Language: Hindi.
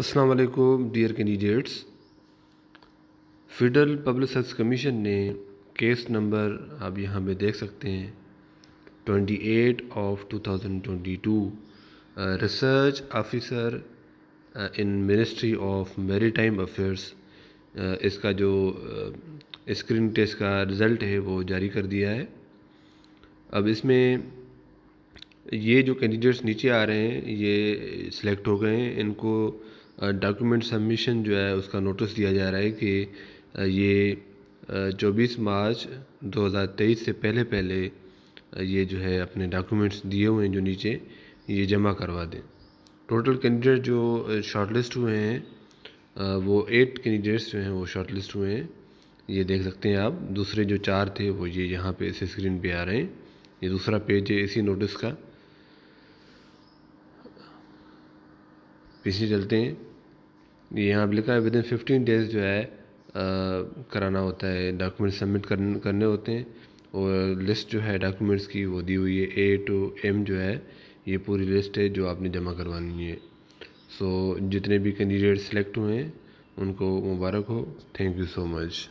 अस्सलाम वालेकुम dear candidates federal public service commission ने केस नंबर आप यहाँ पे देख सकते हैं 28 of 2022 research officer in ministry of maritime affairs इसका जो स्क्रीन uh, टेस्ट का रिज़ल्ट है वो जारी कर दिया है अब इसमें ये जो कैंडिडेट्स नीचे आ रहे हैं ये सिलेक्ट हो गए हैं इनको डॉक्यूमेंट सबमिशन जो है उसका नोटिस दिया जा रहा है कि ये चौबीस मार्च 2023 से पहले पहले ये जो है अपने डॉक्यूमेंट्स दिए हुए हैं जो नीचे ये जमा करवा दें टोटल कैंडिडेट जो शॉर्टलिस्ट हुए हैं वो एट कैंडिडेट्स जो हैं वो शॉर्टलिस्ट हुए हैं ये देख सकते हैं आप दूसरे जो चार थे वो ये यहाँ पे इस स्क्रीन पे आ रहे हैं ये दूसरा पेज है इसी नोटिस का पीछे चलते हैं यहाँ लिखा है विद इन फिफ्टीन डेज़ जो है कराना होता है डॉक्यूमेंट सबमिट करने होते हैं और लिस्ट जो है डॉक्यूमेंट्स की वो दी हुई है ए टू एम जो है ये पूरी लिस्ट है जो आपने जमा करवानी है सो so, जितने भी कैंडिडेट सेलेक्ट हुए हैं उनको मुबारक हो थैंक यू सो मच